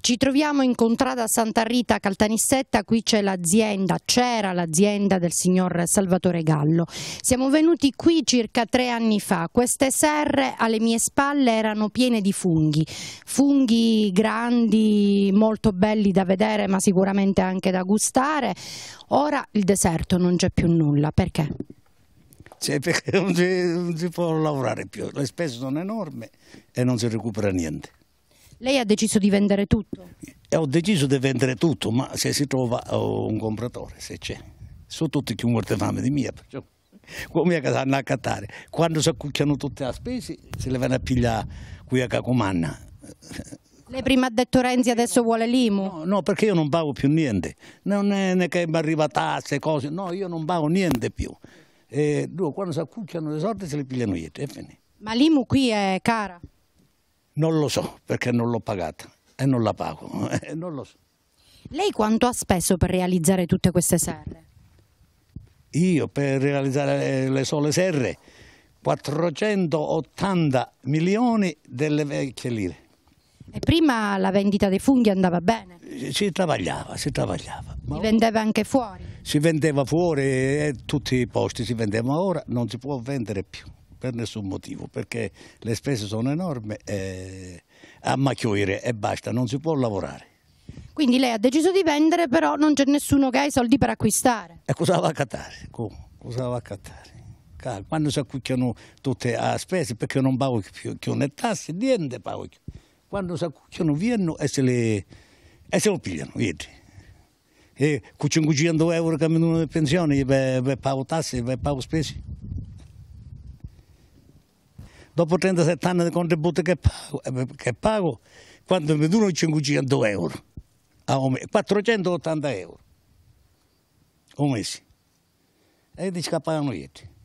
Ci troviamo in contrada Santa Rita Caltanissetta, qui c'è l'azienda, c'era l'azienda del signor Salvatore Gallo. Siamo venuti qui circa tre anni fa, queste serre alle mie spalle erano piene di funghi, funghi grandi, molto belli da vedere ma sicuramente anche da gustare. Ora il deserto non c'è più nulla, perché? Cioè, perché non si, non si può lavorare più, le spese sono enormi e non si recupera niente. Lei ha deciso di vendere tutto? E eh, ho deciso di vendere tutto, ma se si trova eh, un compratore, se c'è. Sono tutti chi morte fame di mia, perciò come che sanno a cattare. Quando si accucchiano tutte le spese, se le vanno a pigliare qui a Cacomanna. Lei prima ha detto Renzi adesso vuole l'IMU? No, no, perché io non pago più niente, non è né che mi arriva tasse, cose, no, io non pago niente più. Eh, e, quando si accucchiano le sorte se le pigliano io, e Ma l'IMU qui è cara? Non lo so perché non l'ho pagata e non la pago, eh, non lo so. Lei quanto ha speso per realizzare tutte queste serre? Io per realizzare le sole serre 480 milioni delle vecchie lire. E prima la vendita dei funghi andava bene? Si travagliava, si travagliava. Ma si vendeva anche fuori? Si vendeva fuori, e tutti i posti si vendevano, ora non si può vendere più per nessun motivo, perché le spese sono enormi, eh, a macchioire e basta, non si può lavorare. Quindi lei ha deciso di vendere, però non c'è nessuno che ha i soldi per acquistare. E cosa va a cattare? Cosa va a cattare? Quando si accucchiano tutte le spese, perché non pago più, più né tasse, niente pago più. Quando si accucchiano vengono e se le, e se le pigliano, vedi e con 500 euro che mi danno di pensione, per, per pago tasse, per pago spese dopo 37 anni di contributo che pago, eh, che pago quando mi durano 500 euro, 480 euro un mese. E ti scappavano niente.